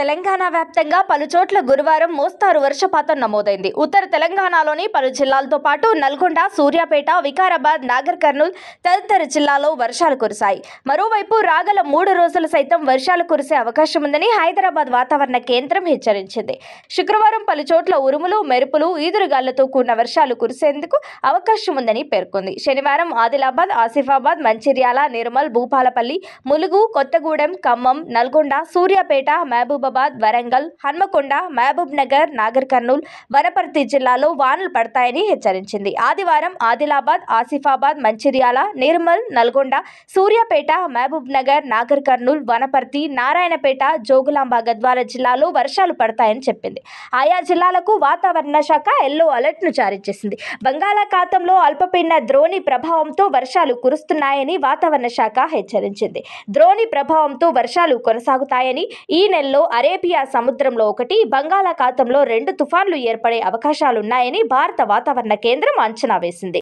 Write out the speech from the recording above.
తెలంగాణ వ్యాప్తంగా పలుచోట్ల గురువారం మోస్తారు వర్షపాతం నమోదైంది ఉత్తర తెలంగాణలోని పలు జిల్లాలతో పాటు నల్గొండ సూర్యాపేట వికారాబాద్ నాగర్ కర్నూల్ తదితర జిల్లాలో వర్షాలు కురిశాయి మరోవైపు రాగల మూడు రోజులు సైతం వర్షాలు కురిసే అవకాశం ఉందని హైదరాబాద్ వాతావరణ కేంద్రం హెచ్చరించింది శుక్రవారం పలుచోట్ల ఉరుములు మెరుపులు ఈదురుగాళ్లతో కూడిన వర్షాలు కురిసేందుకు అవకాశం ఉందని పేర్కొంది శనివారం ఆదిలాబాద్ ఆసిఫాబాద్ మంచిర్యాల నిర్మల్ భూపాలపల్లి ములుగు కొత్తగూడెం ఖమ్మం నల్గొండ సూర్యాపేట మహబూబ్ మహబూబాబాద్ వరంగల్ హన్మకొండ మహబూబ్ నగర్ నాగర్ కర్నూల్ వనపర్తి జిల్లాలో వానలు పడతాయని హెచ్చరించింది ఆదివారం ఆదిలాబాద్ ఆసిఫాబాద్ మంచిర్యాల నిర్మల్ నల్గొండ సూర్యాపేట మహబూబ్ నగర్ నాగర్ కర్నూల్ వనపర్తి నారాయణపేట జోగులాంబ గద్వాల జిల్లాలో వర్షాలు పడతాయని చెప్పింది ఆయా జిల్లాలకు వాతావరణ శాఖ ఎల్లో అలర్ట్ను జారీ చేసింది బంగాళాఖాతంలో అల్పపీడన ద్రోణి ప్రభావంతో వర్షాలు కురుస్తున్నాయని వాతావరణ శాఖ హెచ్చరించింది ద్రోణి ప్రభావంతో వర్షాలు కొనసాగుతాయని ఈ నెలలో అరేబియా సముద్రంలో ఒకటి బంగాళాఖాతంలో రెండు తుఫాన్లు ఏర్పడే అవకాశాలున్నాయని భారత వాతావరణ కేంద్రం అంచనా వేసింది